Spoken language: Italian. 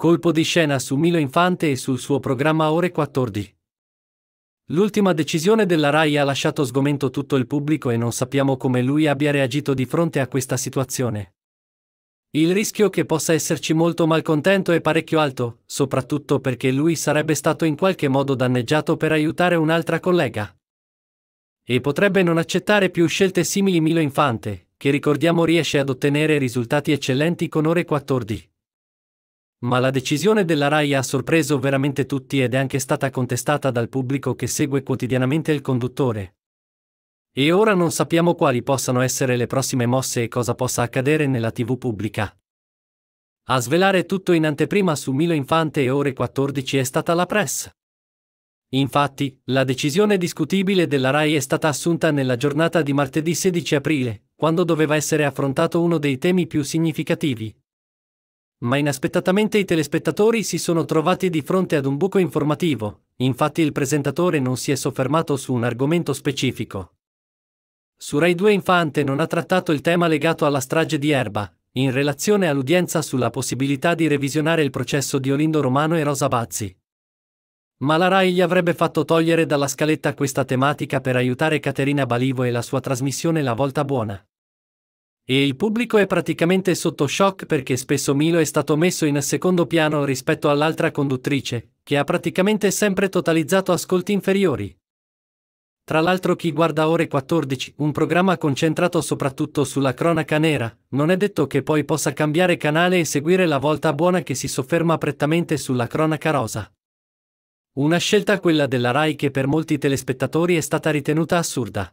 Colpo di scena su Milo Infante e sul suo programma Ore 14. L'ultima decisione della RAI ha lasciato sgomento tutto il pubblico e non sappiamo come lui abbia reagito di fronte a questa situazione. Il rischio che possa esserci molto malcontento è parecchio alto, soprattutto perché lui sarebbe stato in qualche modo danneggiato per aiutare un'altra collega. E potrebbe non accettare più scelte simili Milo Infante, che ricordiamo riesce ad ottenere risultati eccellenti con Ore 14. Ma la decisione della RAI ha sorpreso veramente tutti ed è anche stata contestata dal pubblico che segue quotidianamente il conduttore. E ora non sappiamo quali possano essere le prossime mosse e cosa possa accadere nella TV pubblica. A svelare tutto in anteprima su Milo Infante e ore 14 è stata la press. Infatti, la decisione discutibile della RAI è stata assunta nella giornata di martedì 16 aprile, quando doveva essere affrontato uno dei temi più significativi, ma inaspettatamente i telespettatori si sono trovati di fronte ad un buco informativo, infatti il presentatore non si è soffermato su un argomento specifico. Su Rai 2 Infante non ha trattato il tema legato alla strage di Erba, in relazione all'udienza sulla possibilità di revisionare il processo di Olindo Romano e Rosa Bazzi. Ma la Rai gli avrebbe fatto togliere dalla scaletta questa tematica per aiutare Caterina Balivo e la sua trasmissione La Volta Buona. E il pubblico è praticamente sotto shock perché spesso Milo è stato messo in secondo piano rispetto all'altra conduttrice, che ha praticamente sempre totalizzato ascolti inferiori. Tra l'altro chi guarda ore 14, un programma concentrato soprattutto sulla cronaca nera, non è detto che poi possa cambiare canale e seguire la volta buona che si sofferma prettamente sulla cronaca rosa. Una scelta quella della RAI che per molti telespettatori è stata ritenuta assurda.